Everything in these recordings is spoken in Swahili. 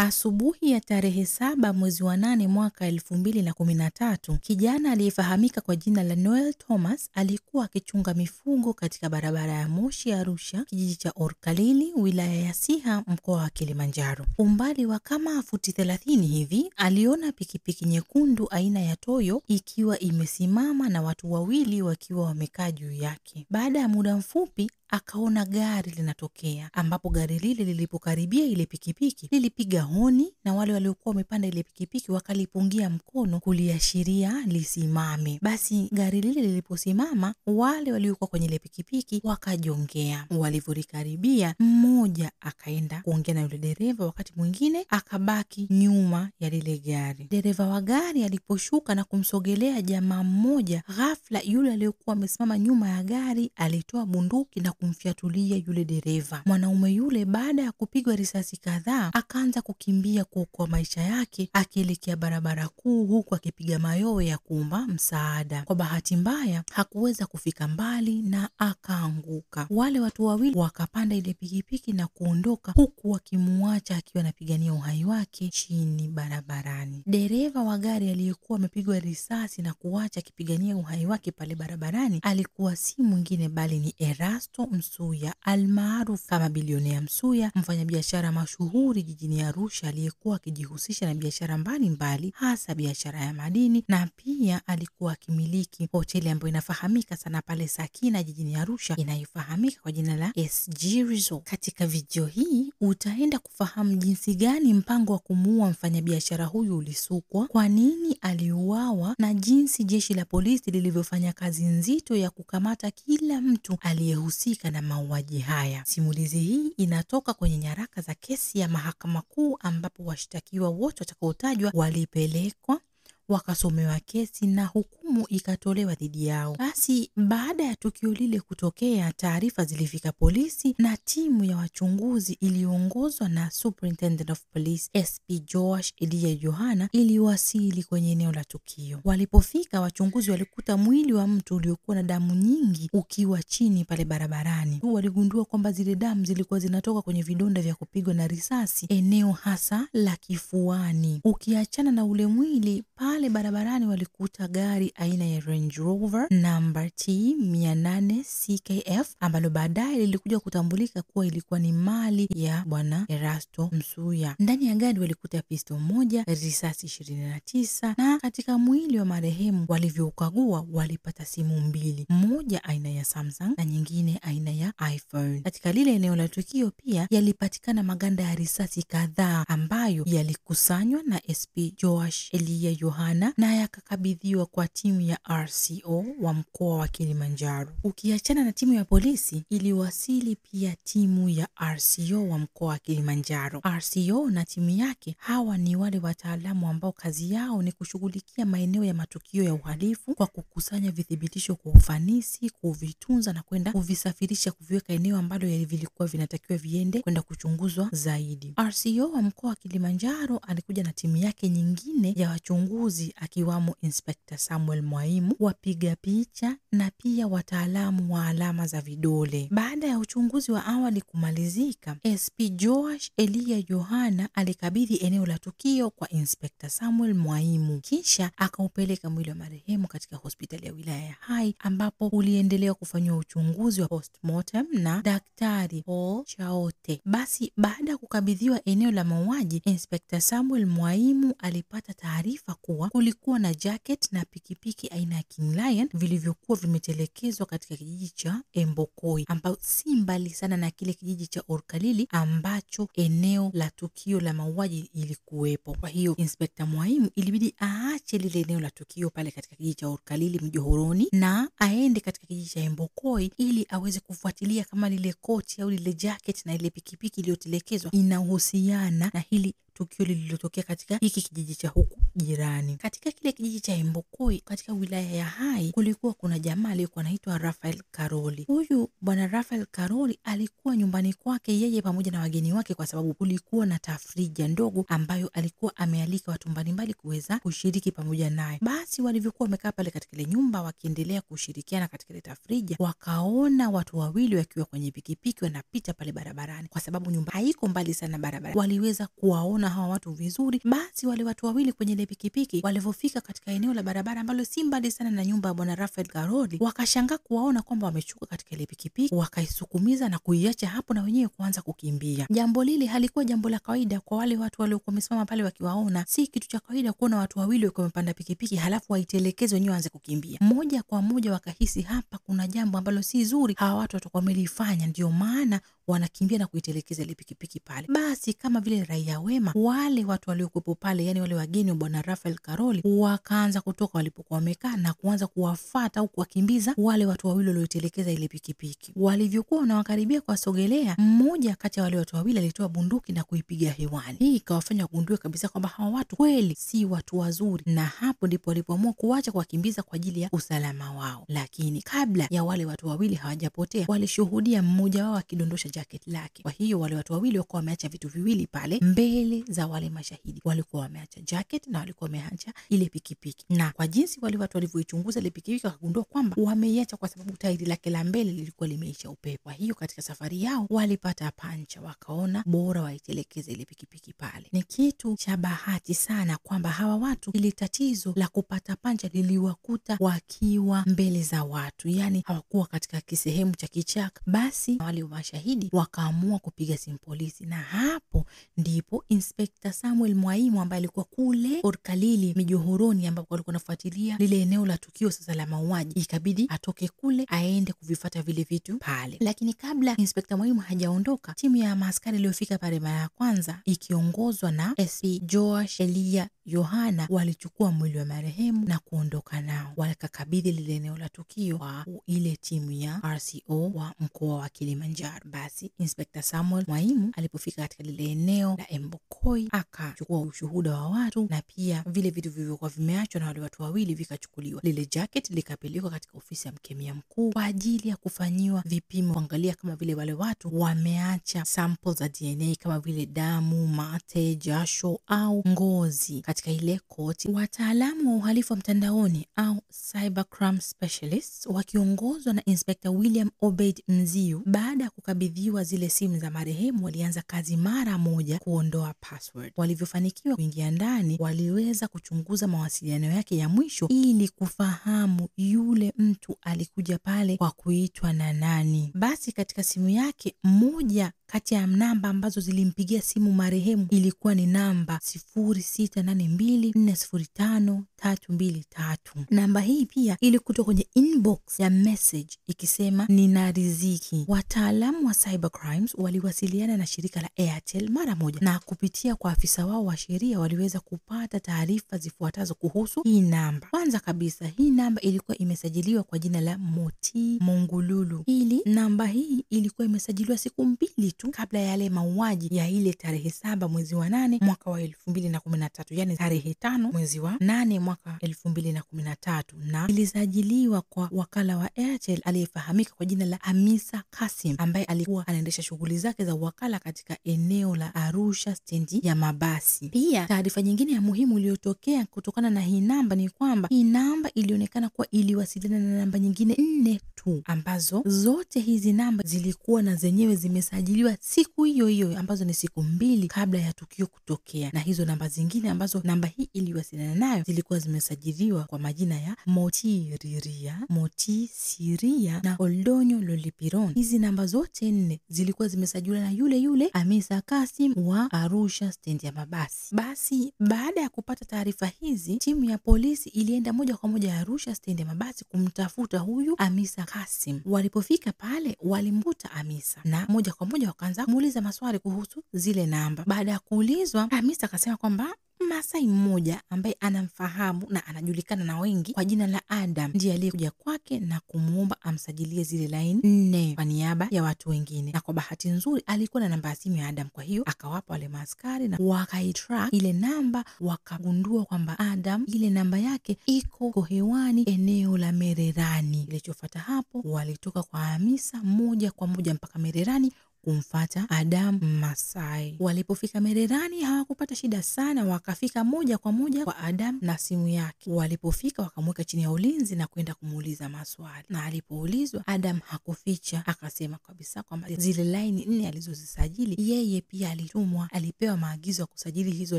Asubuhi ya tarehe saba mwezi wa nane mwaka elfu mbili na kumi na tatu, kijana aliyefahamika kwa jina la Noel Thomas alikuwa akichunga mifugo katika barabara ya Moshi Arusha, kijiji cha Orkalili, wilaya ya Siha, mkoa wa Kilimanjaro. Umbali wa kama futi thelathini hivi aliona pikipiki nyekundu aina ya Toyo ikiwa imesimama na watu wawili wakiwa wamekaa juu yake. Baada ya muda mfupi akaona gari linatokea, ambapo gari lile lilipokaribia ile pikipiki lilipiga honi na wale waliokuwa wamepanda ile pikipiki wakalipungia mkono kuliashiria lisimame. Basi gari lile liliposimama, wale waliokuwa kwenye ile pikipiki wakajongea. Walivyolikaribia, mmoja akaenda kuongea na yule dereva, wakati mwingine akabaki nyuma ya lile gari. Dereva wa gari aliposhuka na kumsogelea jamaa mmoja, ghafla yule aliyokuwa amesimama nyuma ya gari alitoa bunduki na kumfyatulia yule dereva. Mwanaume yule baada ya kupigwa risasi kadhaa akaanza kukimbia kuokoa maisha yake akielekea barabara kuu, huku akipiga mayowe ya kuomba msaada. Kwa bahati mbaya, hakuweza kufika mbali na akaanguka. Wale watu wawili wakapanda ile pikipiki na kuondoka, huku wakimuacha akiwa anapigania uhai wake chini barabarani. Dereva wa gari aliyekuwa amepigwa risasi na kuacha akipigania uhai wake pale barabarani alikuwa si mwingine bali ni Erasto Msuya almaarufu kama bilionea Msuya, mfanyabiashara mashuhuri jijini Arusha Arusha aliyekuwa akijihusisha na biashara mbalimbali, hasa biashara ya madini na pia alikuwa akimiliki hoteli ambayo inafahamika sana pale Sakina jijini Arusha inayofahamika kwa jina la SG Resort. Katika video hii utaenda kufahamu jinsi gani mpango wa kumuua mfanyabiashara huyu ulisukwa, kwa nini aliuawa, na jinsi jeshi la polisi lilivyofanya kazi nzito ya kukamata kila mtu aliyehusika na mauaji haya. Simulizi hii inatoka kwenye nyaraka za kesi ya Mahakama Kuu ambapo washtakiwa wote watakaotajwa walipelekwa wakasomewa kesi na huku hukumu ikatolewa dhidi yao. Basi baada ya tukio lile kutokea, taarifa zilifika polisi na timu ya wachunguzi iliyoongozwa na Superintendent of Police SP Joash Elia Johana iliwasili kwenye eneo la tukio. Walipofika, wachunguzi walikuta mwili wa mtu uliokuwa na damu nyingi ukiwa chini pale barabarani. Waligundua kwamba zile damu zilikuwa zinatoka kwenye vidonda vya kupigwa na risasi eneo hasa la kifuani. Ukiachana na ule mwili pale barabarani, walikuta gari aina ya Range Rover namba T 800 CKF ambalo baadaye lilikuja kutambulika kuwa ilikuwa ni mali ya Bwana Erasto Msuya. Ndani ya gari walikuta pisto moja, risasi 29 na na katika mwili wa marehemu walivyoukagua walipata simu mbili, moja aina ya Samsung na nyingine aina ya iPhone. Katika lile eneo la tukio pia yalipatikana maganda ya risasi kadhaa ambayo yalikusanywa na SP Joash Elia Yohana na yakakabidhiwa kwa timu timu ya RCO wa mkoa wa Kilimanjaro. Ukiachana na timu ya polisi, iliwasili pia timu ya RCO wa mkoa wa Kilimanjaro. RCO na timu yake, hawa ni wale wataalamu ambao kazi yao ni kushughulikia maeneo ya matukio ya uhalifu kwa kukusanya vithibitisho kwa ufanisi, kuvitunza na kwenda kuvisafirisha, kuviweka eneo ambalo vilikuwa vinatakiwa viende kwenda kuchunguzwa zaidi. RCO wa mkoa wa Kilimanjaro alikuja na timu yake nyingine ya wachunguzi akiwamo Inspekta Samuel almwaimu, wapiga picha na pia wataalamu wa alama za vidole. Baada ya uchunguzi wa awali kumalizika, SP Joash Elia Yohana alikabidhi eneo la tukio kwa Inspekta Samuel Mwaimu, kisha akaupeleka mwili wa marehemu katika hospitali ya wilaya ya Hai ambapo uliendelea kufanyiwa uchunguzi wa postmortem na Daktari Paul Chaote. Basi baada ya kukabidhiwa eneo la mauaji, Inspekta Samuel Mwaimu alipata taarifa kuwa kulikuwa na jacket na pikipiki pikipiki aina ya King Lion vilivyokuwa vimetelekezwa katika kijiji cha Embokoi ambayo si mbali sana na kile kijiji cha Orkalili ambacho eneo la tukio la mauaji ilikuwepo. Kwa hiyo Inspekta Mwaimu ilibidi aache lile eneo la tukio pale katika kijiji cha Orkalili Mjohoroni na aende katika kijiji cha Embokoi ili aweze kufuatilia kama lile koti au lile jacket na ile pikipiki iliyotelekezwa inahusiana na hili tukio lililotokea katika hiki kijiji cha huku jirani. Katika kile kijiji cha embokoi katika wilaya ya Hai kulikuwa kuna jamaa aliyekuwa anaitwa Rafael Karoli. Huyu bwana Rafael Karoli alikuwa nyumbani kwake yeye pamoja na wageni wake, kwa sababu kulikuwa na tafrija ndogo ambayo alikuwa amealika watu mbalimbali kuweza kushiriki pamoja naye. Basi walivyokuwa wamekaa pale katika ile nyumba wakiendelea kushirikiana katika ile tafrija, wakaona watu wawili wakiwa kwenye pikipiki wanapita pale barabarani, kwa sababu nyumba haiko mbali sana barabara, waliweza kuwaona na hawa watu vizuri, basi wale watu wawili kwenye ile pikipiki walivyofika katika eneo la barabara ambalo si mbali sana na nyumba ya bwana Rafael Garoli, wakashangaa kuwaona kwamba wamechuka katika ile pikipiki, wakaisukumiza na kuiacha hapo na wenyewe kuanza kukimbia. Jambo lile halikuwa jambo la kawaida kwa wale watu waliokuwa wamesimama pale wakiwaona. Si kitu cha kawaida kuona watu wawili wakiwa wamepanda pikipiki halafu waitelekeze wenyewe waanze kukimbia. Moja kwa moja wakahisi hapa kuna jambo ambalo si zuri, hawa watu watakuwa wamelifanya, ndio maana wanakimbia na kuitelekeza ile pikipiki pale. Basi kama vile raia wema, wale watu waliokuwepo pale, yani wale wageni wa bwana Rafael Karoli, wakaanza kutoka walipokuwa wamekaa na kuanza kuwafata au kuwakimbiza wale watu wawili walioitelekeza ile pikipiki. Walivyokuwa wanawakaribia kuwasogelea, mmoja kati ya wale watu wawili alitoa bunduki na kuipiga hewani. Hii ikawafanya wagundue kabisa kwamba hawa watu kweli si watu wazuri, na hapo ndipo walipoamua kuwacha kuwakimbiza kwa ajili ya usalama wao. Lakini kabla ya wale watu wawili hawajapotea, walishuhudia mmoja wao akidondosha jacket lake. Kwa hiyo wale watu wawili wakuwa wameacha vitu viwili pale mbele za wale mashahidi, walikuwa wameacha jacket na walikuwa wameacha ile pikipiki, na kwa jinsi wale watu walivyoichunguza ile pikipiki wakagundua kwamba wameiacha kwa sababu tairi lake la mbele lilikuwa limeisha upepo. Kwa hiyo katika safari yao walipata pancha, wakaona bora waitelekeze ile pikipiki pale. Ni kitu cha bahati sana kwamba hawa watu ili tatizo la kupata pancha liliwakuta wakiwa mbele za watu, yani hawakuwa katika kisehemu cha kichaka. Basi wale mashahidi wakaamua kupiga simu polisi, na hapo ndipo Inspekta Samuel Mwaimu ambaye alikuwa kule Orkalili Mijohoroni, ambapo alikuwa anafuatilia lile eneo la tukio sasa la mauaji, ikabidi atoke kule aende kuvifata vile vitu pale. Lakini kabla Inspekta Mwaimu hajaondoka, timu ya maaskari iliyofika pale mara ya kwanza ikiongozwa na SP Joash Elia Yohana walichukua mwili wa marehemu na kuondoka nao, walikakabidhi lile eneo la tukio kwa ile timu ya RCO wa mkoa wa Kilimanjaro. Basi Inspekta Samuel Mwaimu alipofika katika lile eneo la Embokoi akachukua ushuhuda wa watu na pia vile vitu vilivyokuwa vimeachwa na wale watu wawili vikachukuliwa. Lile jacket likapelekwa katika ofisi ya mkemia mkuu kwa ajili ya kufanyiwa vipimo, kuangalia kama vile wale watu wameacha sample za DNA kama vile damu, mate, jasho au ngozi katika ile koti. Wataalamu wa uhalifu wa mtandaoni au cyber specialists wakiongozwa na Inspekta William Obeid Mziu, baada ya kukabidhiwa zile simu za marehemu, walianza kazi mara moja kuondoa password. Walivyofanikiwa kuingia ndani, waliweza kuchunguza mawasiliano yake ya mwisho ili kufahamu yule mtu alikuja pale kwa kuitwa na nani. Basi katika simu yake moja kati ya namba ambazo zilimpigia simu marehemu ilikuwa ni namba 0682405323. Namba hii pia ilikutwa kwenye inbox ya message ikisema nina riziki. Wataalamu wa cybercrimes waliwasiliana na shirika la Airtel mara moja, na kupitia kwa afisa wao wa sheria waliweza kupata taarifa zifuatazo kuhusu hii namba. Kwanza kabisa, hii namba ilikuwa imesajiliwa kwa jina la Moti Mongululu. Hili namba hii ilikuwa imesajiliwa siku mbili tu kabla ya yale mauaji ya ile tarehe saba mwezi wa nane mwaka wa elfu mbili na kumi na tatu yani tarehe tano mwezi wa nane mwaka elfu mbili na kumi na tatu na ilisajiliwa kwa wakala wa Airtel aliyefahamika kwa jina la Hamisa Kasim ambaye alikuwa anaendesha shughuli zake za wakala katika eneo la Arusha stendi ya mabasi. Pia taarifa nyingine ya muhimu iliyotokea kutokana na hii namba ni kwamba hii namba ilionekana kuwa iliwasiliana na namba nyingine nne tu ambazo zote hizi namba zilikuwa na zenyewe zimesajiliwa kupigiwa siku hiyo hiyo ambazo ni siku mbili kabla ya tukio kutokea, na hizo namba zingine ambazo namba hii iliwasiliana nayo zilikuwa zimesajiliwa kwa majina ya Motiriria, Motisiria na Oldonyo Lolipiron. Hizi namba zote nne zilikuwa zimesajiliwa na yule yule amisa Kasim wa Arusha stendi ya mabasi. Basi baada ya kupata taarifa hizi, timu ya polisi ilienda moja kwa moja Arusha stendi ya mabasi kumtafuta huyu amisa Kasim. Walipofika pale, walimkuta amisa na moja kwa moja wakaanza kumuuliza maswali kuhusu zile namba. Baada ya kuulizwa, Hamisa akasema kwamba Masai mmoja ambaye anamfahamu na anajulikana na wengi kwa jina la Adam ndiye aliyekuja kwake na kumwomba amsajilie zile laini nne kwa niaba ya watu wengine, na kwa bahati nzuri alikuwa na namba ya simu ya Adam. Kwa hiyo akawapa wale maaskari na wakaitrack ile namba, wakagundua kwamba Adam ile namba yake iko kohewani eneo la Mererani. Kilichofuata hapo, walitoka kwa Hamisa moja kwa moja mpaka Mererani kumfata Adam Masai. Walipofika Mererani hawakupata shida sana, wakafika moja kwa moja kwa Adam na simu yake. Walipofika wakamweka chini ya ulinzi na kwenda kumuuliza maswali, na alipoulizwa Adam hakuficha, akasema kabisa kwamba zile laini nne alizozisajili yeye pia alitumwa, alipewa maagizo ya kusajili hizo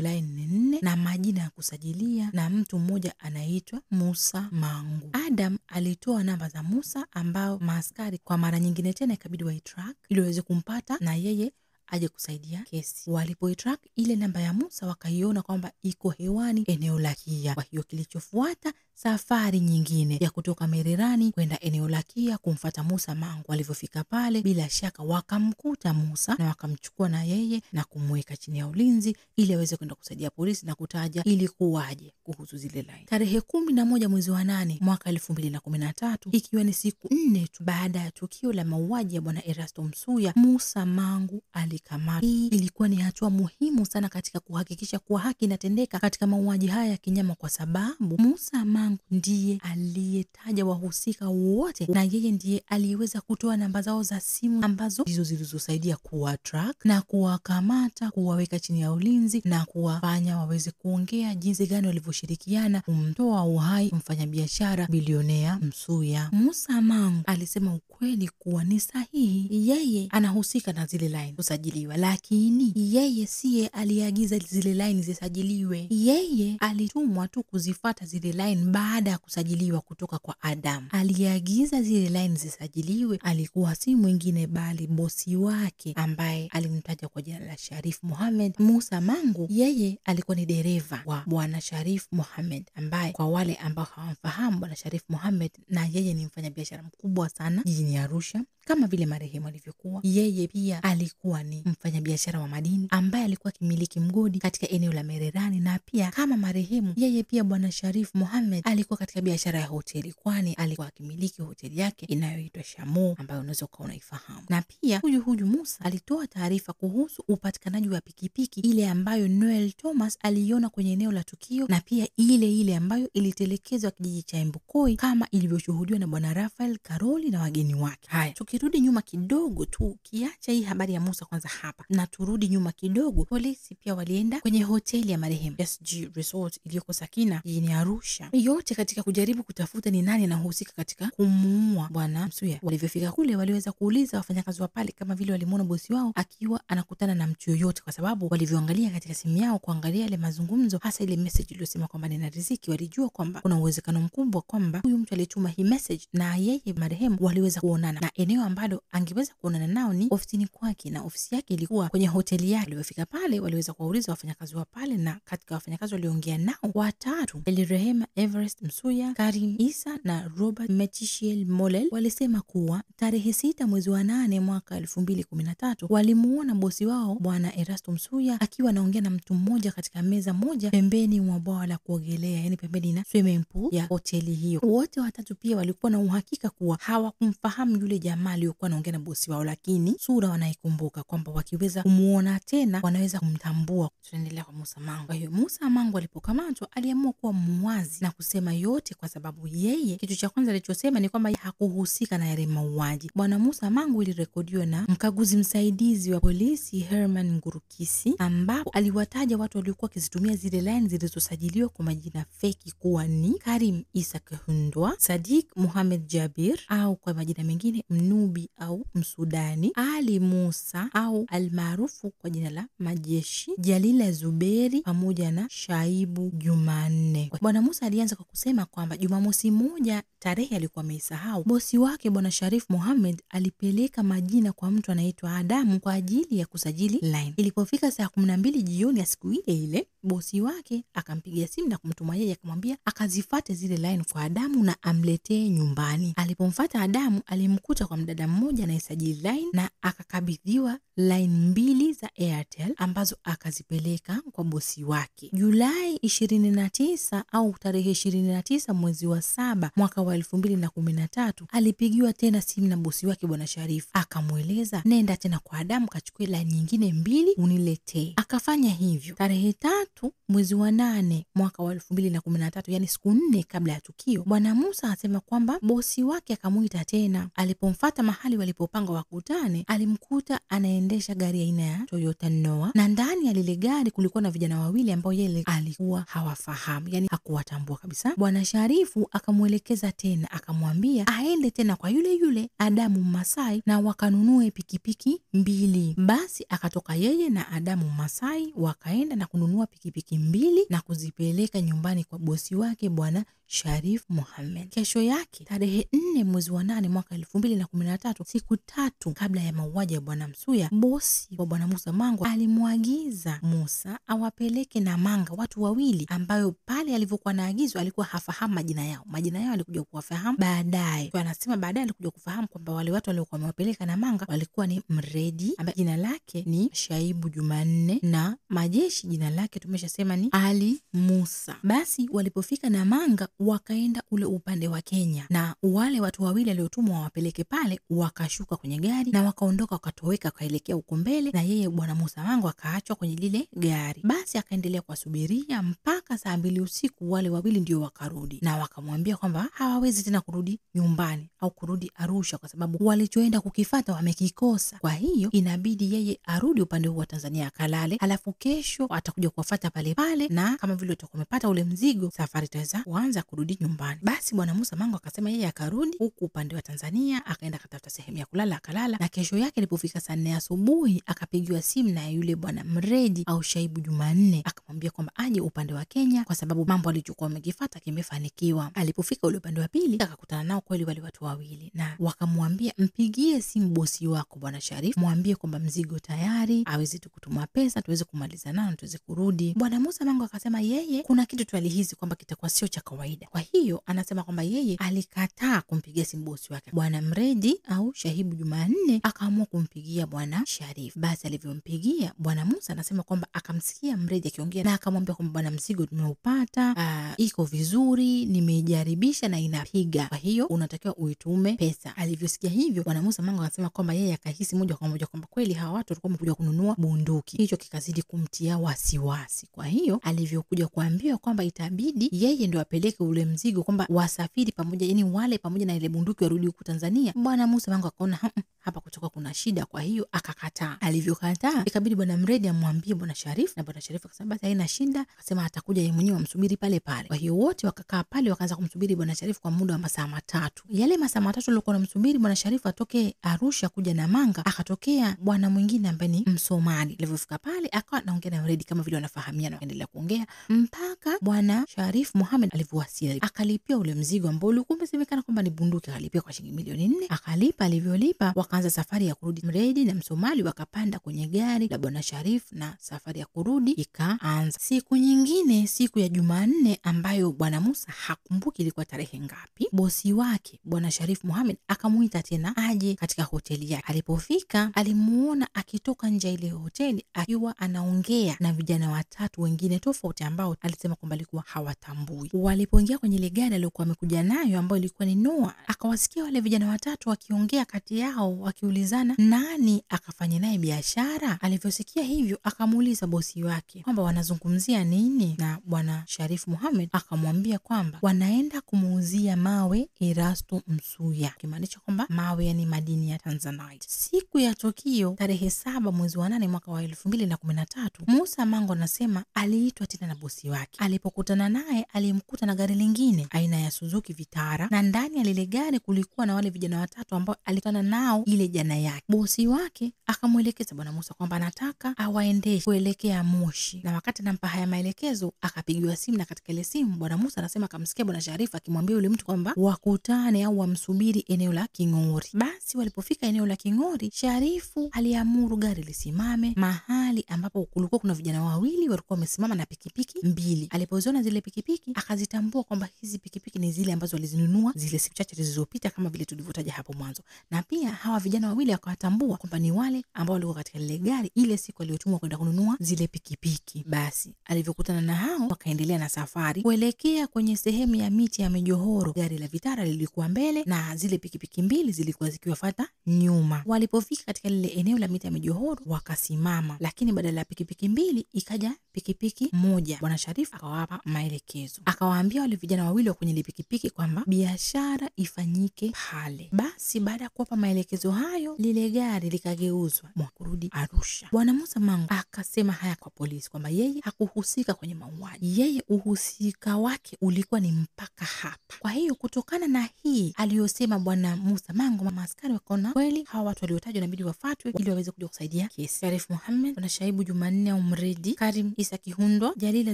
laini nne na majina ya kusajilia na mtu mmoja anaitwa Musa Mangu. Adam alitoa namba za Musa ambao maaskari kwa mara nyingine tena ikabidi waitrack ili waweze kumpata kumpata na yeye aje kusaidia kesi. walipoitra ile namba ya Musa, wakaiona kwamba iko hewani eneo la Kia. Kwa hiyo kilichofuata safari nyingine ya kutoka Mererani kwenda eneo la Kia kumfata Musa Mangu. Walivyofika pale, bila shaka wakamkuta Musa na wakamchukua na yeye na kumweka chini ya ulinzi ili aweze kwenda kusaidia polisi na kutaja ilikuwaje kuhusu zile laini. Tarehe kumi na moja mwezi wa nane mwaka elfu mbili na kumi na tatu ikiwa ni siku nne tu baada ya tukio la mauaji ya bwana Erasto Msuya, Musa Mangu alikamatwa. Hii ilikuwa ni hatua muhimu sana katika kuhakikisha kuwa haki inatendeka katika mauaji haya ya kinyama, kwa sababu Musa Mangu yangu ndiye aliyetaja wahusika wote na yeye ndiye aliyeweza kutoa namba zao za simu ambazo ndizo zilizosaidia track na kuwakamata, kuwaweka chini ya ulinzi na kuwafanya waweze kuongea jinsi gani walivyoshirikiana kumtoa uhai mfanyabiashara bilionea Msuya. Musa Mangu alisema ukweli kuwa ni sahihi, yeye anahusika na zile laini kusajiliwa, lakini yeye siye aliyeagiza zile laini zisajiliwe. Yeye alitumwa tu kuzifata zile line baada ya kusajiliwa kutoka kwa Adam. Aliyeagiza zile lain zisajiliwe alikuwa si mwingine bali bosi wake ambaye alimtaja kwa jina la Sharif Mohamed Musa Mangu. Yeye alikuwa ni dereva wa bwana Sharif Mohamed, ambaye kwa wale ambao hawamfahamu bwana Sharif Mohamed, na yeye ni mfanyabiashara mkubwa sana jijini Arusha kama vile marehemu alivyokuwa. Yeye pia alikuwa ni mfanyabiashara wa madini ambaye alikuwa akimiliki mgodi katika eneo la Mererani, na pia kama marehemu, yeye pia Bwana sharif Mohamed alikuwa katika biashara ya hoteli, kwani alikuwa akimiliki hoteli yake inayoitwa shamo ambayo unaweza ukawa unaifahamu. Na pia huyu huyu Musa alitoa taarifa kuhusu upatikanaji wa pikipiki ile ambayo Noel Thomas aliiona kwenye eneo la tukio, na pia ile ile ambayo ilitelekezwa kijiji cha Embukoi kama ilivyoshuhudiwa na Bwana Rafael Karoli na wageni wake. Haya, tukirudi nyuma kidogo, tukiacha hii habari ya Musa kwanza hapa na turudi nyuma kidogo, polisi pia walienda kwenye hoteli ya marehemu SG Resort iliyoko Sakina jijini Arusha, yote katika kujaribu kutafuta ni nani anahusika katika kumuua bwana Msuya. Walivyofika kule, waliweza kuuliza wafanyakazi wa pale kama vile walimwona bosi wao akiwa anakutana na mtu yoyote, kwa sababu walivyoangalia katika simu yao kuangalia yale mazungumzo, hasa ile message iliyosema kwamba nina riziki, walijua kwamba kuna uwezekano mkubwa kwamba huyu mtu aliyetuma hii message na yeye marehemu waliweza kuonana na eneo ambalo angeweza kuonana nao ni ofisini kwake, na ofisi yake ilikuwa kwenye hoteli yake. Waliofika pale waliweza kuwauliza wafanyakazi wa pale, na katika wafanyakazi walioongea nao watatu, Elirehema Everest Msuya, Karim Isa na Robert Metishiel Molel walisema kuwa tarehe sita mwezi wa nane mwaka elfu mbili kumi na tatu walimuona bosi wao Bwana Erasto Msuya akiwa anaongea na mtu mmoja katika meza moja pembeni mwa bwawa la kuogelea, yani pembeni na swimming pool ya hoteli hiyo. Wote watatu pia walikuwa na uhakika kuwa hawakumfahamu yule jamaa jamaa aliyokuwa anaongea na bosi wao, lakini sura wanaikumbuka kwamba wakiweza kumwona tena wanaweza kumtambua. Tunaendelea kwa Musa Mangu. Kwa hiyo Musa Mangu alipokamatwa aliamua kuwa mwazi na kusema yote, kwa sababu yeye, kitu cha kwanza alichosema ni kwamba hakuhusika na yale mauaji. Bwana Musa Mangu ilirekodiwa na mkaguzi msaidizi wa polisi Herman Ngurukisi, ambapo aliwataja watu waliokuwa wakizitumia zile laini zilizosajiliwa kwa majina feki kuwa ni Karim Isa Kehundwa, Sadik Muhamed Jabir au kwa majina mengine Mnu Mnubi au Msudani, Ali Musa au almaarufu kwa jina la Majeshi, Jalila Zuberi pamoja na Shaibu Jumanne. Bwana Musa alianza kwa kusema kwamba Jumamosi moja tarehe alikuwa ameisahau, bosi wake Bwana Sharif Mohamed alipeleka majina kwa mtu anaitwa Adamu kwa ajili ya kusajili line. Ilipofika saa kumi na mbili jioni ya siku ile ile, bosi wake akampigia simu na kumtuma yeye, akamwambia akazifate zile line kwa Adamu na amletee nyumbani. Alipomfata Adamu alimkuta kwa dada mmoja anayesajili line na akakabidhiwa line mbili za Airtel ambazo akazipeleka kwa bosi wake Julai ishirini na tisa au tarehe ishirini na tisa mwezi wa saba mwaka wa elfu mbili na kumi na tatu alipigiwa tena simu na bosi wake bwana Sharifu, akamweleza nenda tena kwa Adamu kachukue line nyingine mbili uniletee. Akafanya hivyo tarehe tatu mwezi wa nane mwaka wa elfu mbili na kumi na tatu yani siku nne kabla ya tukio. Bwana Musa anasema kwamba bosi wake akamwita tena alipomfata alipofika mahali walipopanga wakutane, alimkuta anaendesha gari aina ya Toyota noa na ndani ya lile gari kulikuwa na vijana wawili ambao yeye alikuwa hawafahamu, yani hakuwatambua kabisa. Bwana Sharifu akamwelekeza tena, akamwambia aende tena kwa yule yule Adamu Masai na wakanunue pikipiki mbili. Basi akatoka yeye na Adamu Masai wakaenda na kununua pikipiki mbili na kuzipeleka nyumbani kwa bosi wake bwana Sharif Mohamed. Kesho yake tarehe nne mwezi wa nane mwaka elfu mbili na kumi na tatu, siku tatu kabla ya mauaji ya Bwana Msuya, bosi wa Bwana Musa mango alimwagiza Musa awapeleke na Manga watu wawili ambayo pale alivyokuwa na agizo alikuwa hafahamu majina yao. Majina yao alikuja kuwafahamu baadaye, anasema baadaye alikuja kufahamu kwamba wale watu waliokuwa wamewapeleka na Manga walikuwa ni Mredi ambaye jina lake ni Shaibu Jumanne na majeshi jina lake tumeshasema ni Ali Musa. Basi walipofika na Manga wakaenda ule upande wa Kenya, na wale watu wawili aliotumwa wawapeleke pale wakashuka kwenye gari na wakaondoka wakatoweka, wakaelekea huko mbele, na yeye bwana Musa wangu akaachwa kwenye lile gari. Basi akaendelea kuwasubiria mpaka saa mbili usiku, wale wawili ndio wakarudi na wakamwambia kwamba hawawezi tena kurudi nyumbani au kurudi Arusha kwa sababu walichoenda kukifata wamekikosa. Kwa hiyo inabidi yeye arudi upande huu wa Tanzania akalale, alafu kesho atakuja kuwafata pale pale, na kama vile utakuwa ule mzigo, safari itaweza kuanza kurudi nyumbani. Basi bwana Musa Mango akasema yeye akarudi huku upande wa Tanzania, akaenda akatafuta sehemu ya kulala akalala, na kesho yake ilipofika saa nne asubuhi akapigiwa simu na yule bwana Mredi au Shaibu Jumanne, akamwambia kwamba aje upande wa Kenya kwa sababu mambo alichokuwa amekifata kimefanikiwa. Alipofika ule upande wa pili akakutana nao kweli wale watu wawili, na wakamwambia mpigie simu bosi wako bwana Sharif, mwambie kwamba mzigo tayari, awezi tukutuma pesa tuweze kumaliza nao tuweze kurudi. Bwana Musa Mango akasema yeye kuna kitu tualihizi kwamba kitakuwa sio cha kawaida kawaida. Kwa hiyo anasema kwamba yeye alikataa kumpigia simu bosi wake Bwana Mredi au Shahibu Jumanne, akaamua kumpigia Bwana Sharifu. Basi alivyompigia Bwana Musa anasema kwamba akamsikia Mredi akiongea na akamwambia kwamba Bwana mzigo tumeupata, ah, iko vizuri, nimejaribisha na inapiga, kwa hiyo unatakiwa uitume pesa. Alivyosikia hivyo, Bwana Musa Mango anasema kwamba yeye akahisi moja kwa moja kwamba kweli hawa watu walikuwa wamekuja kununua bunduki, hicho kikazidi kumtia wasiwasi. Kwa hiyo alivyokuja kuambiwa kwamba itabidi yeye ndo apeleke ule mzigo kwamba wasafiri pamoja, yani wale pamoja na ile bunduki warudi huku Tanzania. Bwana Musa Mangu akaona mm, mm, hapa kutoka kuna shida, kwa hiyo akakataa. Alivyokataa ikabidi bwana Mredi amwambie bwana Sharifu, na bwana Sharifu akasema basi haina shida, akasema atakuja yeye mwenyewe, wamsubiri pale pale. Kwa hiyo wote wakakaa pale, wakaanza kumsubiri bwana Sharifu kwa muda wa masaa matatu. Yale masaa matatu aliokuwa namsubiri bwana Sharifu atoke Arusha kuja Namanga, akatokea bwana mwingine ambaye ni Msomali. Alivyofika pale akawa naongea na Mredi kama vile wanafahamiana, wakaendelea kuongea mpaka bwana Sharifu Muhamed alivyowa yake eh, akalipia ule mzigo ambao ulikuwa umesemekana kwamba ni bunduki, akalipia kwa shilingi milioni nne. Akalipa, alivyolipa wakaanza safari ya kurudi Mredi na Msomali wakapanda kwenye gari la bwana sharif na safari ya kurudi ikaanza. Siku nyingine, siku ya Jumanne ambayo bwana Musa hakumbuki ilikuwa tarehe ngapi, bosi wake bwana sharif Muhamed akamwita tena aje katika hoteli yake. Alipofika alimuona akitoka nje ya ile hoteli akiwa anaongea na vijana watatu wengine tofauti ambao alisema kwamba alikuwa hawatambui. Walipo Alipoingia kwenye ile gari aliyokuwa amekuja nayo ambayo ilikuwa ni Noa, akawasikia wale vijana watatu wakiongea kati yao wakiulizana nani akafanya naye biashara. Alivyosikia hivyo, akamuuliza bosi wake kwamba wanazungumzia nini, na bwana Sharifu Muhamed akamwambia kwamba wanaenda kumuuzia mawe Erasto Msuya, akimaanisha kwamba mawe yani madini ya Tanzanite. Siku ya tukio tarehe saba mwezi wa nane mwaka wa elfu mbili na kumi na tatu Musa Mango anasema aliitwa tena na bosi wake. Alipokutana naye alimkuta na gari gari lingine aina ya Suzuki Vitara, na ndani ya lile gari kulikuwa na wale vijana watatu ambao alikutana nao ile jana yake. Bosi wake akamwelekeza Bwana Musa kwamba anataka awaendeshe kuelekea Moshi, na wakati anampa haya maelekezo akapigiwa simu, na katika ile simu Bwana Musa anasema akamsikia Bwana Sharifu akimwambia yule mtu kwamba wakutane au wamsubiri eneo la King'ori. Basi walipofika eneo la King'ori, Sharifu aliamuru gari lisimame mahali ambapo kulikuwa kuna vijana wawili walikuwa wamesimama na pikipiki mbili. Alipoziona zile pikipiki akazitambua kutambua kwamba hizi pikipiki ni zile ambazo walizinunua zile siku chache zilizopita, kama vile tulivyotaja hapo mwanzo, na pia hawa vijana wawili wakawatambua kwamba ni wale ambao walikuwa katika lile gari ile siku aliyotumwa kwenda kununua zile pikipiki. Basi alivyokutana na hao, wakaendelea na safari kuelekea kwenye sehemu ya miti ya mijohoro. Gari la vitara lilikuwa mbele na zile pikipiki mbili zilikuwa zikiwafata nyuma. Walipofika katika lile eneo la miti ya mijohoro, wakasimama, lakini badala ya pikipiki mbili ikaja pikipiki moja. Bwana Sharifu akawapa maelekezo, akawaambia wale vijana wawili wa kwenye lipikipiki kwamba biashara ifanyike pale. Basi baada ya kuwapa maelekezo hayo, lile gari likageuzwa mwa kurudi Arusha. Bwana Musa Mango akasema haya kwa polisi kwamba yeye hakuhusika kwenye mauaji, yeye uhusika wake ulikuwa ni mpaka hapa. Kwa hiyo kutokana na hii aliyosema Bwana Musa Mango, maaskari wakaona kweli hawa watu waliotajwa inabidi wafatwe ili waweze kuja kusaidia kesi. Arif Muhamed, Shaibu Jumanne Umredi, Karim Isa Kihundwa, Jalila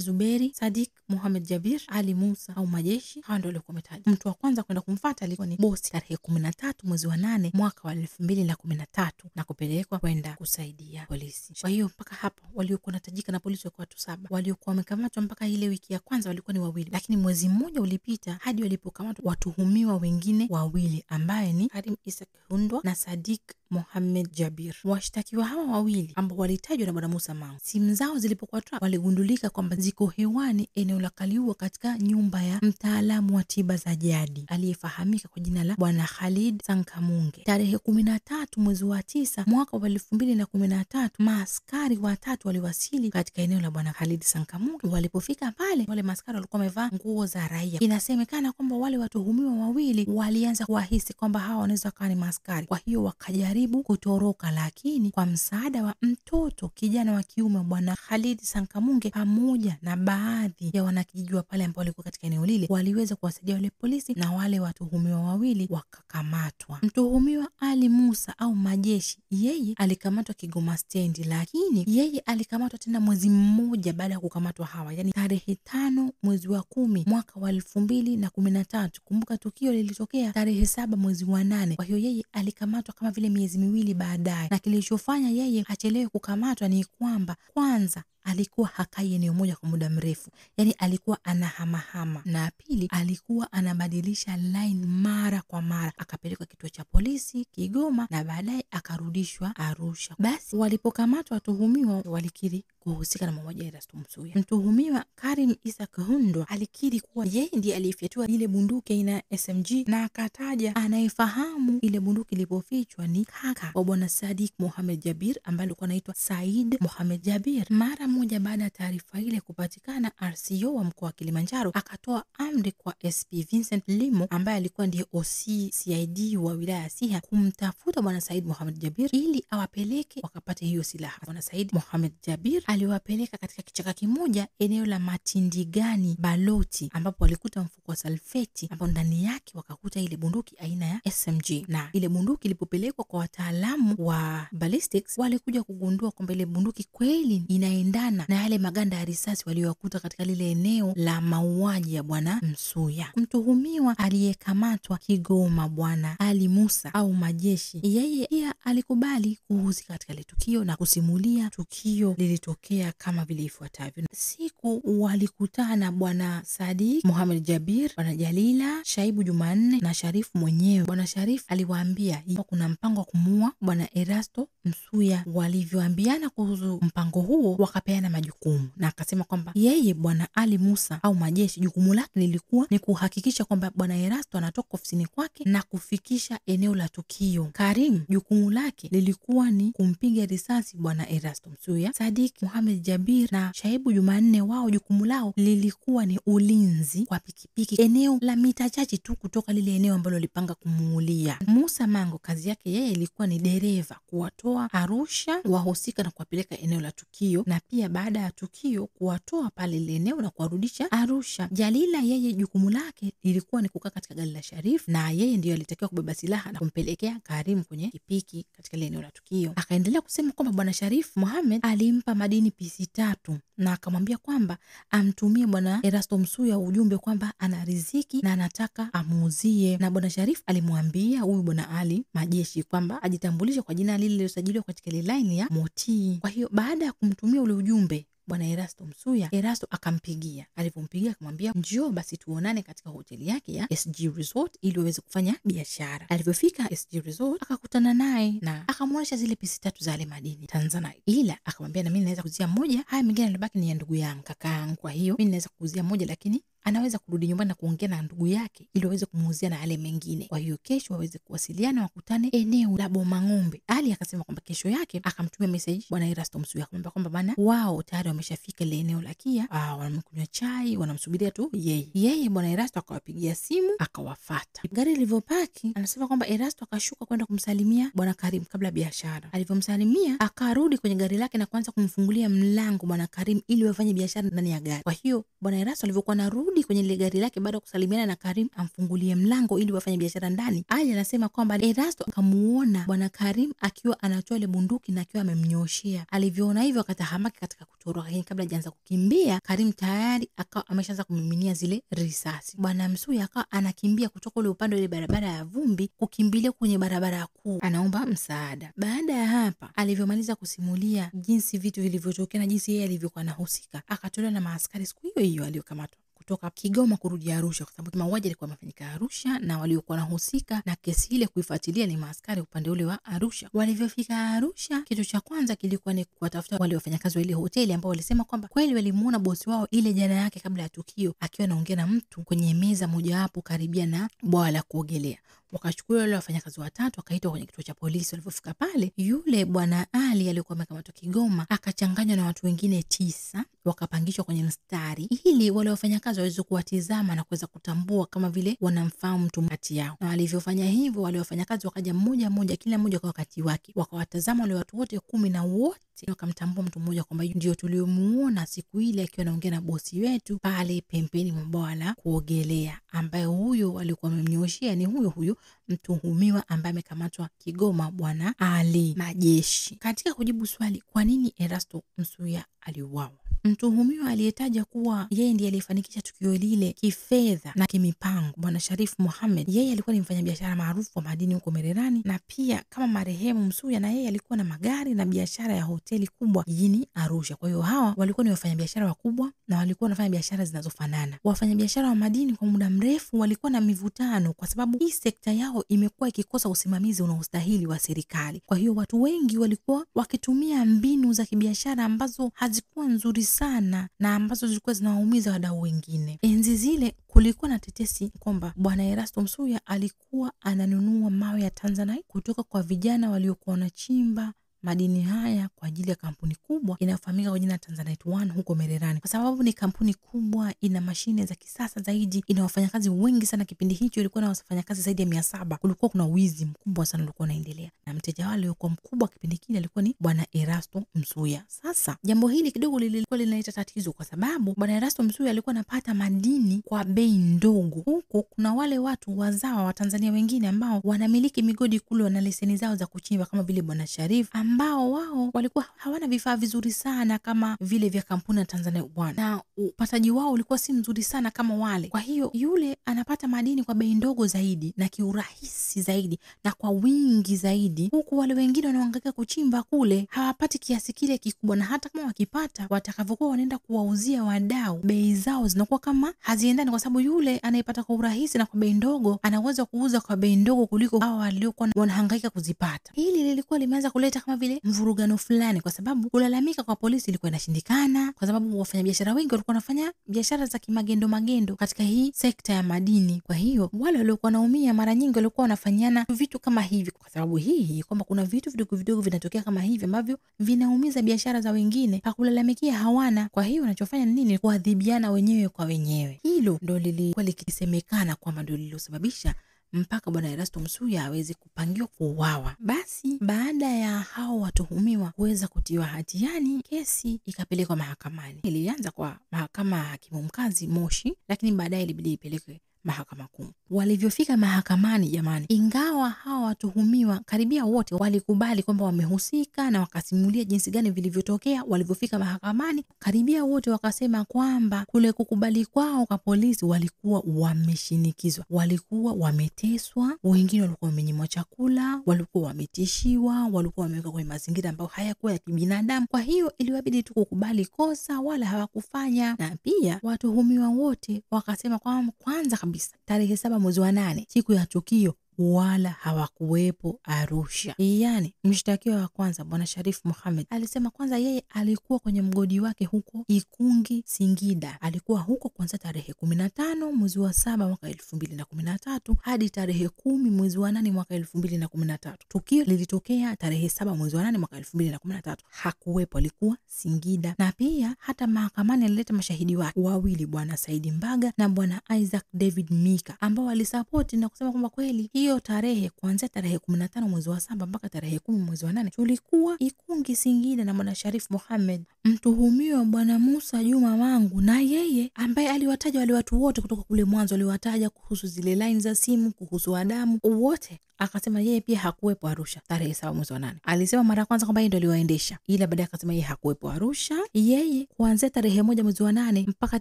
Zuberi, Sadik Muhamed Jabir, Ali Musa kanisa au majeshi hawa ndio walikuwa wametajwa. Mtu wa kwanza kwenda kumfata alikuwa ni bosi tarehe kumi na tatu mwezi wa nane mwaka wa elfu mbili na kumi na tatu na kupelekwa kwenda kusaidia polisi. Kwa hiyo mpaka hapo waliokuwa tajika na polisi walikuwa watu saba. Waliokuwa wamekamatwa mpaka ile wiki ya kwanza walikuwa ni wawili, lakini mwezi mmoja ulipita hadi walipokamatwa watuhumiwa wengine wawili ambaye ni Karim Isak Hundwa na Sadik Mohamed Jabir. Washtakiwa hawa wawili ambao walitajwa na Bwana Musa mao simu zao zilipokuwa waligundulika kwamba ziko hewani eneo la Kaliua katika nyumba nyumba ya mtaalamu wa tiba za jadi aliyefahamika kwa jina la Bwana Khalid Sankamunge. Tarehe kumi na tatu mwezi wa tisa mwaka wa elfu mbili na kumi na tatu maaskari watatu waliwasili katika eneo la Bwana Khalid Sankamunge. Walipofika pale, wale maaskari walikuwa wamevaa nguo za raia. Inasemekana kwamba wale watuhumiwa wawili walianza kuwahisi kwamba hawa wanaweza kawa ni maaskari, kwa hiyo wakajaribu kutoroka, lakini kwa msaada wa mtoto kijana wa kiume Bwana Khalid Sankamunge pamoja na baadhi ya wanakijiji wa pale ambao walikuwa katika eneo lile waliweza kuwasaidia wale polisi na wale watuhumiwa wawili wakakamatwa. Mtuhumiwa Ali Musa au Majeshi, yeye alikamatwa Kigoma stendi, lakini yeye alikamatwa tena mwezi mmoja baada ya kukamatwa hawa, yani tarehe tano mwezi wa kumi mwaka wa elfu mbili na kumi na tatu. Kumbuka tukio lilitokea tarehe saba mwezi wa nane. Kwa hiyo yeye alikamatwa kama vile miezi miwili baadaye, na kilichofanya yeye achelewe kukamatwa ni kwamba kwanza alikuwa hakai eneo moja kwa muda mrefu, yani alikuwa anahamahama mama, na pili alikuwa anabadilisha lin mara kwa mara, akapelekwa kituo cha polisi Kigoma na baadaye akarudishwa Arusha. Basi walipokamatwa watuhumiwa walikiri kuhusika na mauaji ya Erastus Msuya. Mtuhumiwa Karim Isa Kahundwa alikiri kuwa yeye ndiye aliyefyatua ile bunduki aina SMG na akataja anayefahamu ile bunduki ilipofichwa ni kaka wa bwana Sadik Mohamed Jabir ambaye alikuwa anaitwa Said Mohamed Jabir. Mara moja baada ya taarifa ile kupatikana, RCO wa mkoa wa Kilimanjaro aka akatoa amri kwa SP Vincent Limo ambaye alikuwa ndiye OC CID wa wilaya ya Siha kumtafuta Bwana Said Mohamed Jabir ili awapeleke wakapate hiyo silaha. Bwana Said Mohamed Jabir aliwapeleka katika kichaka kimoja eneo la Matindigani Baloti, ambapo walikuta mfuko wa salfeti ambao ndani yake wakakuta ile bunduki aina ya SMG, na ile bunduki ilipopelekwa kwa wataalamu wa ballistics, walikuja kugundua kwamba ile bunduki kweli inaendana na yale maganda ya risasi waliyoyakuta katika lile eneo la mauaji mauaji ya Bwana Msuya. Mtuhumiwa aliyekamatwa Kigoma, Bwana Ali Musa au Majeshi, yeye pia alikubali kuhusika katika ile tukio na kusimulia tukio lilitokea kama vile ifuatavyo. Siku walikutana Bwana Sadik Muhamed Jabir, Bwana Jalila, Shaibu Jumanne na Sharifu mwenyewe. Bwana sharif aliwaambia kuna mpango wa kumuua Bwana Erasto Msuya. Walivyoambiana kuhusu mpango huo, wakapeana majukumu na akasema kwamba yeye Bwana Ali Musa au Majeshi jukumu lake lilikuwa ni kuhakikisha kwamba bwana Erasto anatoka ofisini kwake na kufikisha eneo la tukio. Karim jukumu lake lilikuwa ni kumpiga risasi bwana Erasto Msuya. Sadik Muhamed Jabir na Shaibu Jumanne, wao jukumu lao lilikuwa ni ulinzi kwa pikipiki, eneo la mita chache tu kutoka lile eneo ambalo alipanga kumuulia. Musa Mango kazi yake yeye ilikuwa ni dereva, kuwatoa Arusha wahusika na kuwapeleka eneo la tukio, na pia baada ya tukio kuwatoa pale lile eneo na kuwarudisha Arusha. Jalila yeye jukumu lake lilikuwa ni kukaa katika gari la sharif na yeye ndiyo alitakiwa kubeba silaha na kumpelekea Karimu kwenye kipiki katika ile eneo la tukio. Akaendelea kusema kwamba bwana sharif Mohamed alimpa Madini pisi tatu na akamwambia kwamba amtumie bwana Erasto Msuya ujumbe kwamba ana riziki na anataka amuuzie, na bwana Sharifu alimwambia huyu bwana Ali majeshi kwamba ajitambulishe kwa jina lile lililosajiliwa katika ile laini ya Motii. Kwa hiyo baada ya kumtumia ule ujumbe bwana Erasto Msuya. Erasto akampigia, alivyompigia akamwambia njio basi tuonane katika hoteli yake ya SG Resort ili waweze kufanya biashara. Alivyofika SG Resort akakutana naye na akamwonyesha zile pisi tatu za ale madini Tanzanite, ila akamwambia na mimi naweza kuzia moja, haya mengine alibaki ni ya ndugu yangu kakaangu kwa hiyo mi naweza kuzia moja, lakini anaweza kurudi nyumbani na kuongea na ndugu yake ili waweze kumuuzia na yale mengine. Kwa hiyo kesho waweze kuwasiliana, wakutane eneo la bomang'ombe Ali akasema kwamba kesho yake akamtumia meseji bwana Erasto Msuya akamwambia kwamba bana, wao tayari wameshafika ile eneo la Kia, ah, wanamkunywa chai, wanamsubiria tu yeye. Yeye bwana Erasto akawapigia simu, akawafata gari ilivyopaki Anasema kwamba Erasto akashuka kwenda kumsalimia bwana Karim kabla biashara. Alivyomsalimia akarudi kwenye gari lake na kuanza kumfungulia mlango bwana Karim ili wafanye biashara ndani ya gari. Kwa hiyo bwana Erasto alivyokuwa narudi anarudi kwenye lile gari lake baada ya kusalimiana na Karim amfungulie mlango ili wafanye biashara ndani. Ali anasema kwamba Erasto akamuona bwana Karim akiwa anatoa ile bunduki na akiwa amemnyoshea. Alivyoona hivyo akatahamaki katika kutoroka, lakini kabla hajaanza kukimbia, Karim tayari akawa ameshaanza kumiminia zile risasi. Bwana Msuya akawa anakimbia kutoka ule upande ile barabara ya vumbi kukimbilia kwenye barabara kuu, anaomba msaada. Baada ya hapa, alivyomaliza kusimulia jinsi vitu vilivyotokea na jinsi yeye alivyokuwa anahusika, akatolewa na maaskari siku hiyo hiyo aliyokamatwa kutoka Kigoma kurudi Arusha, kwa sababu mauaji yalikuwa yamefanyika Arusha na waliokuwa wanahusika na kesi ile kuifuatilia ni maaskari upande ule wa Arusha. Walivyofika Arusha, kitu cha kwanza kilikuwa ni kuwatafuta wale wafanyakazi wa ile hoteli ambao walisema kwamba kweli walimuona bosi wao ile jana yake kabla ya tukio akiwa anaongea na mtu kwenye meza mojawapo karibia na bwawa la kuogelea wakachukua wale wafanyakazi watatu wakaitwa kwenye kituo cha polisi. Walivyofika pale, yule bwana Ali aliyekuwa amekamatwa Kigoma akachanganywa na watu wengine tisa, wakapangishwa kwenye mstari ili wale wafanyakazi waweze kuwatizama na kuweza kutambua kama vile wanamfahamu mtu kati yao. Na walivyofanya hivyo, wale wafanyakazi wakaja mmoja mmoja, kila mmoja kwa wakati wake, wakawatazama wale watu wote kumi na wote wakamtambua mtu mmoja kwamba ndio tuliomuona siku ile akiwa anaongea na bosi wetu pale pembeni mwa bwawa la kuogelea, ambaye huyo alikuwa amemnyooshea ni huyo huyo mtuhumiwa ambaye amekamatwa Kigoma, Bwana Ali Majeshi. Katika kujibu swali kwa nini Erasto Msuya aliuawa, Mtuhumiwa aliyetaja kuwa yeye ndiye aliyefanikisha tukio lile kifedha na kimipango, Bwana Sharif Mohamed, yeye alikuwa ni mfanyabiashara maarufu wa madini huko Mererani, na pia kama marehemu Msuya na yeye alikuwa na magari na biashara ya hoteli kubwa jijini Arusha. Kwa hiyo hawa walikuwa ni wafanyabiashara wakubwa na walikuwa wanafanya biashara zinazofanana. Wafanyabiashara wa madini kwa muda mrefu walikuwa na mivutano, kwa sababu hii sekta yao imekuwa ikikosa usimamizi unaostahili wa serikali. Kwa hiyo watu wengi walikuwa wakitumia mbinu za kibiashara ambazo hazikuwa nzuri sana na ambazo zilikuwa zinawaumiza wadau wengine. Enzi zile kulikuwa na tetesi kwamba Bwana Erasto Msuya alikuwa ananunua mawe ya tanzanite kutoka kwa vijana waliokuwa wanachimba Madini haya kwa ajili ya kampuni kubwa inayofahamika kwa jina Tanzanite One huko Mererani, kwa sababu ni kampuni kubwa, ina mashine za kisasa zaidi, ina wafanyakazi wengi sana. Kipindi hicho ilikuwa na wafanyakazi zaidi ya mia saba. Kulikuwa kuna wizi mkubwa sana ulikuwa unaendelea, na mteja wao aliyokuwa mkubwa kipindi kile alikuwa ni Bwana Erasto Msuya. Sasa jambo hili kidogo lilikuwa linaleta tatizo, kwa sababu Bwana Erasto Msuya alikuwa anapata madini kwa bei ndogo, huku kuna wale watu wazawa wa Tanzania wengine ambao wanamiliki migodi kule, wana leseni zao za kuchimba kama vile Bwana Sharif ambao wao walikuwa hawana vifaa vizuri sana kama vile vya kampuni ya Tanzania Bwana, na upataji wao ulikuwa si mzuri sana kama wale. Kwa hiyo yule anapata madini kwa bei ndogo zaidi na kiurahisi zaidi na kwa wingi zaidi, huku wale wengine wanaohangaika kuchimba kule hawapati kiasi kile kikubwa, na hata kama wakipata, watakavyokuwa wanaenda kuwauzia wadau, bei zao zinakuwa kama haziendani, kwa sababu yule anayepata kwa urahisi na kwa bei ndogo anaweza kuuza kwa bei ndogo kuliko hawa waliokuwa wanahangaika kuzipata. Hili lilikuwa limeanza kuleta kama vile vile mvurugano fulani, kwa sababu kulalamika kwa polisi ilikuwa inashindikana, kwa sababu wafanyabiashara wengi walikuwa wanafanya biashara za kimagendo magendo katika hii sekta ya madini. Kwa hiyo wale waliokuwa wanaumia mara nyingi walikuwa wanafanyana vitu kama hivi, kwa sababu hii hii kwamba kuna vitu vidogo vidogo vinatokea kama hivi ambavyo vinaumiza biashara za wengine, pakulalamikia hawana. Kwa hiyo wanachofanya nini? Kuadhibiana wenyewe kwa wenyewe. Hilo ndo lilikuwa likisemekana kwamba ndo lililosababisha mpaka bwana Erasto Msuya aweze kupangiwa kuuawa. Basi baada ya hao watuhumiwa kuweza kutiwa hatiani, kesi ikapelekwa mahakamani. Ilianza kwa mahakama ya hakimu mkazi Moshi, lakini baadaye ilibidi ipelekwe mahakama kuu. Walivyofika mahakamani, jamani, ingawa hawa watuhumiwa karibia wote walikubali kwamba wamehusika na wakasimulia jinsi gani vilivyotokea, walivyofika mahakamani, karibia wote wakasema kwamba kule kukubali kwao kwa polisi walikuwa wameshinikizwa, walikuwa wameteswa, wengine walikuwa wamenyimwa chakula, walikuwa wametishiwa, walikuwa wamewekwa kwenye mazingira ambayo hayakuwa ya kibinadamu. Kwa hiyo iliwabidi tu kukubali kosa, wala hawakufanya. Na pia watuhumiwa wote wakasema kwamba kwanza kabisa kabisa tarehe saba mwezi wa nane siku ya tukio wala hawakuwepo Arusha. yani mshtakiwa wa kwanza Bwana Sharifu muhamed alisema kwanza yeye alikuwa kwenye mgodi wake huko Ikungi, Singida. Alikuwa huko kuanzia tarehe kumi na tano mwezi wa saba mwaka elfu mbili na kumi na tatu hadi tarehe kumi mwezi wa nane mwaka elfu mbili na kumi na tatu. Tukio lilitokea tarehe saba mwezi wa nane mwaka elfu mbili na kumi na tatu. Hakuwepo, alikuwa Singida, na pia hata mahakamani alileta mashahidi wake wawili, Bwana Saidi Mbaga na Bwana Isaac David Mika, ambao walisapoti na kusema kwamba kweli hiyo tarehe kuanzia tarehe kumi na tano mwezi wa saba mpaka tarehe kumi mwezi wa nane tulikuwa Ikungi Singida na Bwana Sharif Mohamed. Mtuhumiwa Bwana Musa Juma wangu na yeye ambaye aliwataja wale watu wote kutoka kule mwanzo, aliwataja kuhusu zile laini za simu, kuhusu adamu wote, akasema yeye pia hakuwepo Arusha tarehe saba mwezi wa nane. Alisema mara ya kwanza kwamba yeye ndo aliwaendesha, ila baadaye akasema yeye hakuwepo Arusha. Yeye kuanzia tarehe moja mwezi wa nane mpaka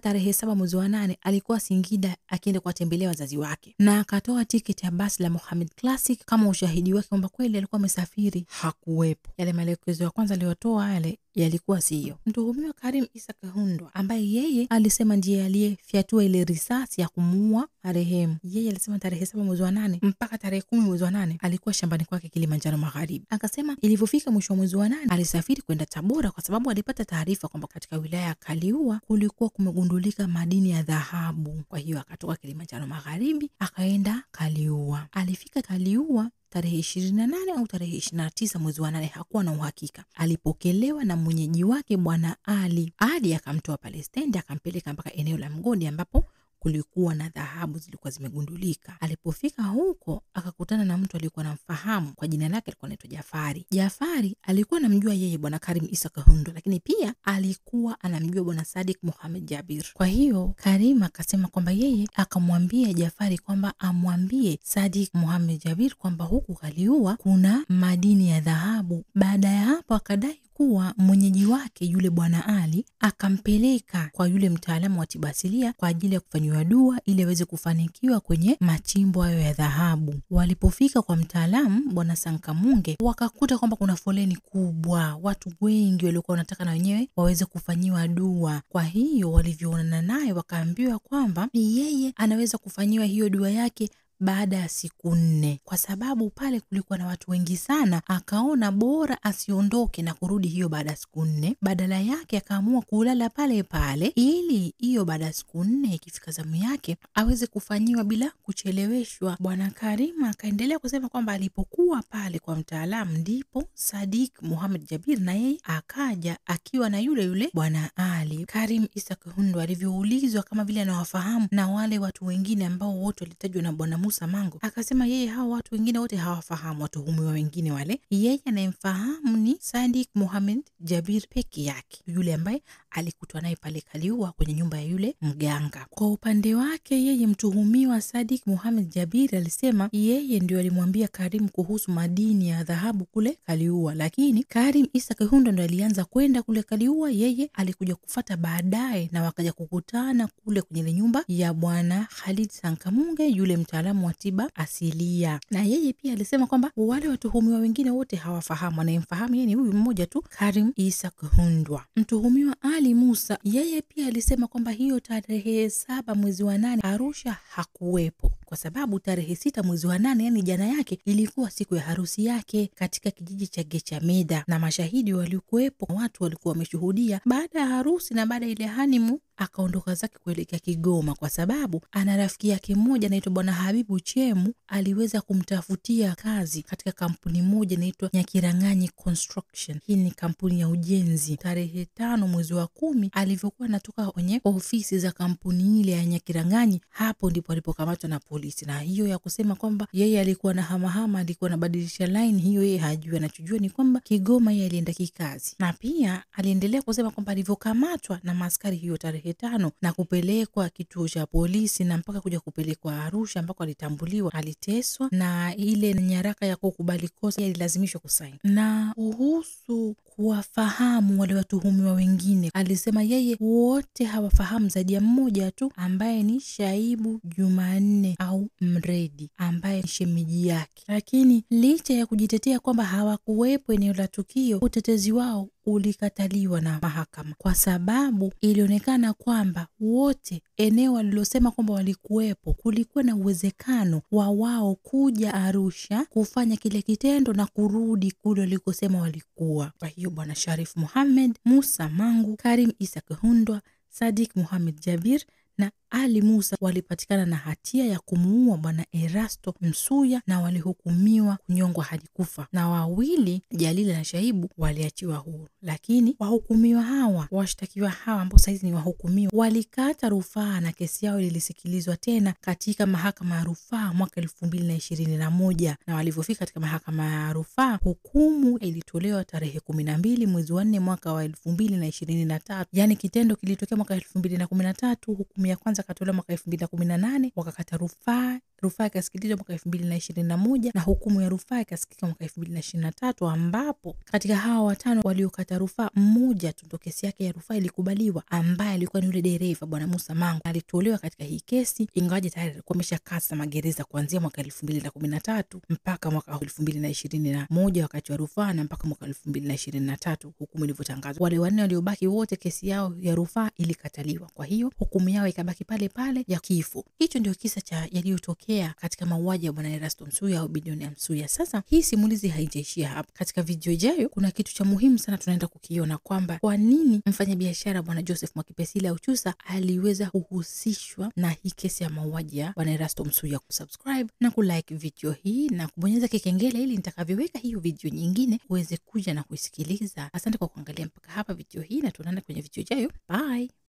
tarehe saba mwezi wa nane alikuwa Singida akienda kuwatembelea wazazi wake na akatoa tiketi ya basi la Mohamed Classic kama ushahidi wake kwamba kweli alikuwa amesafiri hakuwepo. Yale maelekezo ya kwanza aliyotoa yale yalikuwa siyo. Mtuhumiwa Karim Isa Hundwa ambaye yeye alisema ndiye aliyefyatua ile risasi ya kumuua marehemu, yeye alisema tarehe saba mwezi wa nane mpaka tarehe kumi mwezi wa nane alikuwa shambani kwake Kilimanjaro Magharibi. Akasema ilivyofika mwisho wa mwezi wa nane alisafiri kwenda Tabora kwa sababu alipata taarifa kwamba katika wilaya ya Kaliua kulikuwa kumegundulika madini ya dhahabu. Kwa hiyo akatoka Kilimanjaro Magharibi akaenda Kaliua. Alifika Kaliua tarehe ishirini na nane au tarehe na tisa mwezi wa nane, hakuwa na uhakika. Alipokelewa na mwenyeji wake Bwana Ali. Ali akamtoa pale stendi akampeleka mpaka eneo la mgodi ambapo kulikuwa na dhahabu zilikuwa zimegundulika. Alipofika huko akakutana na mtu aliyekuwa namfahamu kwa jina lake, alikuwa anaitwa Jafari. Jafari alikuwa anamjua yeye bwana Karim Isa Kahundo, lakini pia alikuwa anamjua bwana Sadik Muhamed Jabir. Kwa hiyo Karim akasema kwamba yeye akamwambia Jafari kwamba amwambie Sadik Muhamed Jabir kwamba huku kaliua kuna madini ya dhahabu. Baada ya hapo akadai kuwa mwenyeji wake yule bwana Ali akampeleka kwa yule mtaalamu wa tiba asilia kwa ajili ya kufanyiwa dua ili aweze kufanikiwa kwenye machimbo hayo ya dhahabu. Walipofika kwa mtaalamu bwana Sankamunge, wakakuta kwamba kuna foleni kubwa, watu wengi waliokuwa wanataka na wenyewe waweze kufanyiwa dua. Kwa hiyo walivyoonana naye wakaambiwa kwamba yeye anaweza kufanyiwa hiyo dua yake baada ya siku nne, kwa sababu pale kulikuwa na watu wengi sana. Akaona bora asiondoke na kurudi hiyo baada ya siku nne, badala yake akaamua kulala pale pale, ili hiyo baada ya siku nne ikifika zamu yake aweze kufanyiwa bila kucheleweshwa. Bwana karim akaendelea kusema kwamba alipokuwa pale kwa mtaalamu, ndipo Sadik Muhamed Jabir na yeye akaja akiwa na yule yule Bwana Ali. Karim isak Kahundu alivyoulizwa kama vile anawafahamu na wale watu wengine ambao wote walitajwa na bwana Musa Mango akasema yeye hawa watu wengine wote hawafahamu watuhumiwa wengine wale. Yeye anayemfahamu ni Sadik Mohamed Jabir peke yake, yule ambaye alikutwa naye pale Kaliua kwenye nyumba ya yule mganga. Kwa upande wake yeye mtuhumiwa Sadik Mohamed Jabir alisema yeye ndio alimwambia Karim kuhusu madini ya dhahabu kule Kaliua, lakini Karim Isa Kihundo ndo alianza kwenda kule Kaliua, yeye alikuja kufata baadaye na wakaja kukutana kule kwenye nyumba ya bwana Khalid Sankamunge yule mtaalamu mtaalamu wa tiba asilia. Na yeye pia alisema kwamba wale watuhumiwa wengine wote hawafahamu, anayemfahamu yeye ni huyu mmoja tu, Karim Isa Kuhundwa. Mtuhumiwa Ali Musa yeye pia alisema kwamba hiyo tarehe saba mwezi wa nane Arusha hakuwepo kwa sababu tarehe sita mwezi wa nane, yani jana yake, ilikuwa siku ya harusi yake katika kijiji cha Gechameda, na mashahidi walikuwepo, watu walikuwa wameshuhudia. Baada ya harusi na baada ya ile hanimu akaondoka zake kuelekea Kigoma kwa sababu ana rafiki yake mmoja anaitwa Bwana Habibu Chemu, aliweza kumtafutia kazi katika kampuni moja inaitwa Nyakirang'anyi Construction. Hii ni kampuni ya ujenzi. Tarehe tano mwezi wa kumi alivyokuwa anatoka kwenye ofisi za kampuni ile ya Nyakirang'anyi, hapo ndipo alipokamatwa na polisi. Na hiyo ya kusema kwamba yeye alikuwa na hamahama, alikuwa anabadilisha laini hiyo, yeye hajui. Anachojua ni kwamba Kigoma yeye alienda kikazi, na pia aliendelea kusema kwamba alivyokamatwa na maskari hiyo tarehe tano na kupelekwa kituo cha polisi na mpaka kuja kupelekwa Arusha ambako alitambuliwa, aliteswa na ile nyaraka ya kukubali kosa alilazimishwa kusaini. Na kuhusu kuwafahamu wale watuhumiwa wengine, alisema yeye wote hawafahamu zaidi ya mmoja tu ambaye ni Shaibu Jumanne au Mredi ambaye ni shemeji yake. Lakini licha ya kujitetea kwamba hawakuwepo eneo la tukio, utetezi wao ulikataliwa na mahakama kwa sababu ilionekana kwamba wote eneo walilosema kwamba walikuwepo kulikuwa na uwezekano wa wao kuja Arusha kufanya kile kitendo na kurudi kule walikosema walikuwa. Kwa hiyo Bwana Sharif muhammed Musa Mangu, Karim Isak Hundwa, Sadik Muhamed Jabir na Ali Musa walipatikana na hatia ya kumuua bwana Erasto Msuya na walihukumiwa kunyongwa hadi kufa, na wawili Jalili na Shaibu waliachiwa huru. Lakini wahukumiwa hawa, washtakiwa hawa ambao sahizi ni wahukumiwa, walikata rufaa na kesi yao lilisikilizwa tena katika mahakama ya rufaa mwaka elfu mbili na ishirini na moja na walivyofika katika mahakama ya rufaa, hukumu ilitolewa tarehe kumi na mbili mwezi wa nne mwaka wa elfu mbili na ishirini na tatu yaani kitendo kilitokea mwaka elfu mbili na kumi na tatu hukumu ya kwanza akatolewa mwaka elfu mbili na kumi na nane wakakata rufaa rufaa ikasikilizwa mwaka elfu mbili na ishirini na moja na hukumu ya rufaa ikasikika mwaka elfu mbili na ishirini na tatu ambapo katika hawa watano waliokata rufaa mmoja tu ndo kesi yake ya rufaa ilikubaliwa, ambaye alikuwa ni yule dereva Bwana Musa Mangu alitolewa katika hii kesi, ingawaje tayari alikuwa kasa magereza kuanzia mwaka elfu mbili na kumi na tatu mpaka mwaka elfu mbili na ishirini na moja wakati wa rufaa na mpaka mwaka elfu mbili na ishirini na tatu hukumu ilivyotangazwa. Wale wanne waliobaki wote kesi yao ya rufaa ilikataliwa, kwa hiyo hukumu yao ikabaki pale pale ya kifo. Hicho ndio kisa cha yaliyotokea yaliyotokea katika mauaji ya Bwana Erasto Msuya au bilioni ya Msuya. Sasa hii simulizi haijaishia hapa. Katika video ijayo kuna kitu cha muhimu sana tunaenda kukiona kwamba kwa nini mfanyabiashara Bwana Joseph Mwakipesile auchusa aliweza kuhusishwa na hii kesi ya mauaji ya Bwana Erasto Msuya. Kusubscribe na kulike video hii na kubonyeza kikengele ili nitakavyoweka hiyo video nyingine uweze kuja na kuisikiliza. Asante kwa kuangalia mpaka hapa video hii, na tunaenda kwenye video ijayo. Bye.